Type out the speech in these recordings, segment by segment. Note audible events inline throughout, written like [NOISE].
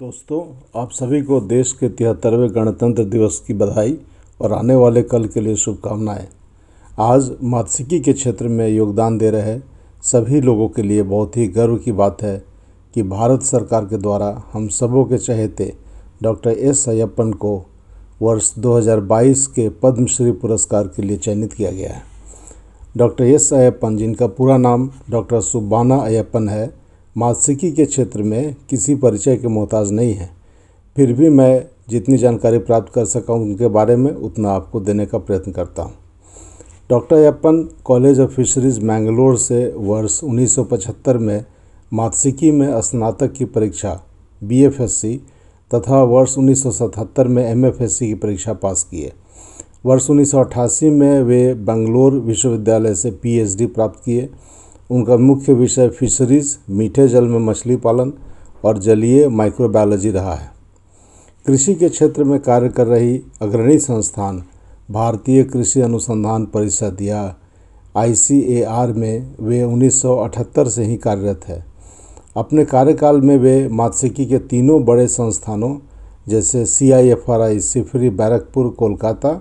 दोस्तों आप सभी को देश के तिहत्तरवें गणतंत्र दिवस की बधाई और आने वाले कल के लिए शुभकामनाएं आज मात्स्यिकी के क्षेत्र में योगदान दे रहे सभी लोगों के लिए बहुत ही गर्व की बात है कि भारत सरकार के द्वारा हम सबों के चहेते डॉक्टर एस अयप्पन को वर्ष 2022 के पद्मश्री पुरस्कार के लिए चयनित किया गया है डॉक्टर एस अयप्पन जिनका पूरा नाम डॉक्टर सुब्बाना अयप्पन है मात्स्यिकी के क्षेत्र में किसी परिचय के मोहताज नहीं है फिर भी मैं जितनी जानकारी प्राप्त कर सका उनके बारे में उतना आपको देने का प्रयत्न करता हूँ doctor Ayyappan college of fisheries Mangalore से वर्ष 1975 में मात्स्यिकी में स्नातक की परीक्षा बी तथा वर्ष 1977 में एम की परीक्षा पास किए वर्ष 1988 में वे बेंगलोर विश्वविद्यालय से पीएचडी प्राप्त किए उनका मुख्य विषय फिशरीज मीठे जल में मछली पालन और जलीय माइक्रोबायोलॉजी रहा है कृषि के क्षेत्र में कार्य कर रही अग्रणी संस्थान भारतीय कृषि अनुसंधान परिषद या आई में वे 1978 से ही कार्यरत है अपने कार्यकाल में वे मात्स्यिकी के तीनों बड़े संस्थानों जैसे C I F R I CIFRI Barrackpore Kolkata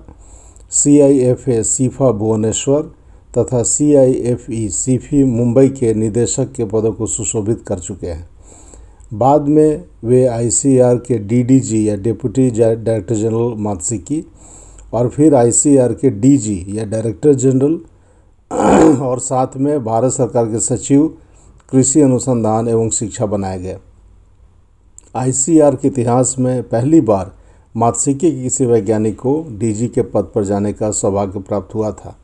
C I F A CIFA Bhubaneswar तथा C I F E सीफी Mumbai के निदेशक के पदों को सुशोभित कर चुके हैं बाद में वे आईसीआर के डीडीजी या डिप्टी डायरेक्टर जनरल मात्सिकी और फिर आईसीआर के डीजी या डायरेक्टर जनरल [CLEARS THROAT] और साथ में भारत सरकार के सचिव कृषि अनुसंधान एवं शिक्षा बनाए गए आईसीआर के इतिहास में पहली बार मात्सिकी के किसी वैज्ञानिक को डीजी के पद पर जाने का सौभाग्य प्राप्त हुआ था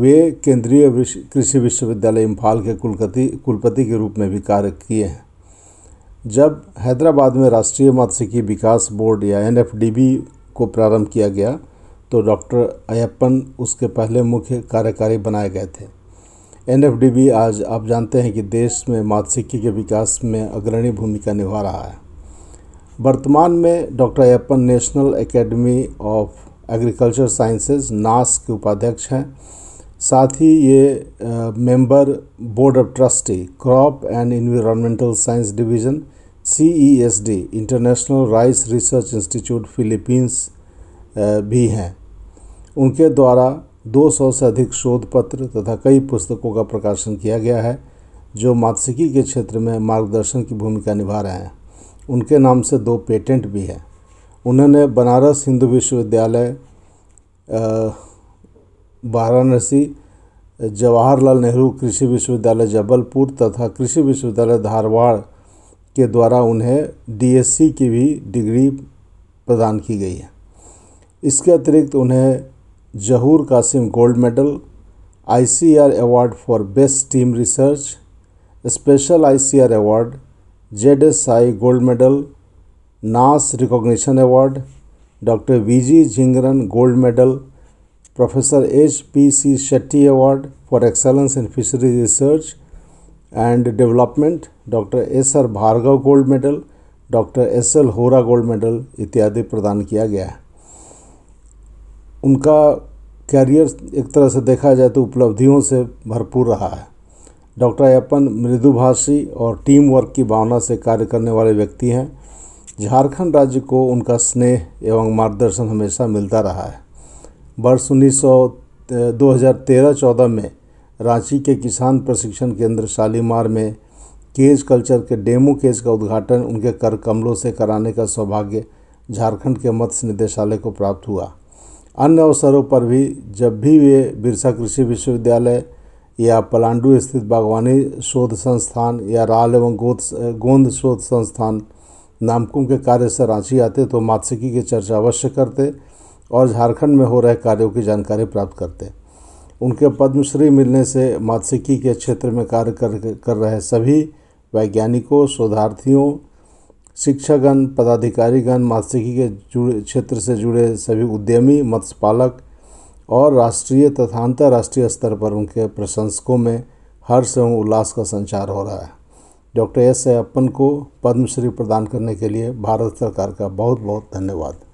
वे केंद्रीय विश्व कृषि विश्वविद्यालय इम्फाल के कुलपति कुलपति के रूप में भी कार्य किए हैं जब हैदराबाद में राष्ट्रीय मात्सिकी विकास बोर्ड या एन को प्रारंभ किया गया तो डॉक्टर अयप्पन उसके पहले मुख्य कार्यकारी बनाए गए थे एन आज आप जानते हैं कि देश में मात्स्यिकी के विकास में अग्रणी भूमिका निभा रहा है वर्तमान में doctor Ayyappan national academy of agriculture sciences NAAS के उपाध्यक्ष हैं साथ ही ये member board of trustee crop and environmental science division C E S D international rice research institute Philippines भी हैं उनके द्वारा 200 से अधिक शोध पत्र तथा कई पुस्तकों का प्रकाशन किया गया है जो मात्स्यिकी के क्षेत्र में मार्गदर्शन की भूमिका निभा रहे हैं उनके नाम से दो पेटेंट भी हैं उन्होंने बनारस हिंदू विश्वविद्यालय वाराणसी जवाहरलाल नेहरू कृषि विश्वविद्यालय जबलपुर तथा कृषि विश्वविद्यालय धारवाड़ के द्वारा उन्हें डीएससी की भी डिग्री प्रदान की गई है इसके अतिरिक्त उन्हें Zahoor Qasim gold medal ICAR award for best team research special ICAR award Z S I gold medal NAAS recognition award doctor V G Jhingran gold medal Professor H. P. C. Shetty Award for Excellence in Fisheries Research and Development, Dr. S. R. Bhargav Gold Medal, doctor S L Hora gold medal इत्यादि प्रदान किया गया है उनका career एक तरह से देखा जाए तो उपलब्धियों से भरपूर रहा है डॉक्टर अयपन मृदुभाषी और टीम वर्क की भावना से कार्य करने वाले व्यक्ति हैं झारखंड राज्य को उनका स्नेह एवं मार्गदर्शन हमेशा मिलता रहा है वर्ष उन्नीस सौ दो हज़ार तेरह चौदह में रांची के किसान प्रशिक्षण केंद्र शालीमार में केज कल्चर के डेमो केज का उद्घाटन उनके कर कमलों से कराने का सौभाग्य झारखंड के मत्स्य निदेशालय को प्राप्त हुआ अन्य अवसरों पर भी जब भी वे बिरसा कृषि विश्वविद्यालय या पलांडू स्थित बागवानी शोध संस्थान या राल एवं गोद गोंद शोध संस्थान नामकुम के कार्य से रांची आते तो मात्स्यिकी की चर्चा अवश्य करते और झारखंड में हो रहे कार्यों की जानकारी प्राप्त करते हैं उनके पद्मश्री मिलने से मात्स्यिकी के क्षेत्र में कार्य कर कर रहे सभी वैज्ञानिकों शोधार्थियों शिक्षागण पदाधिकारीगण मात्स्यिकी के जुड़े क्षेत्र से जुड़े सभी उद्यमी मत्स्य पालक और राष्ट्रीय तथा अंतर्राष्ट्रीय स्तर पर उनके प्रशंसकों में हर्ष एवं उल्लास का संचार हो रहा है डॉक्टर एस अपन को पद्मश्री प्रदान करने के लिए भारत सरकार का बहुत बहुत धन्यवाद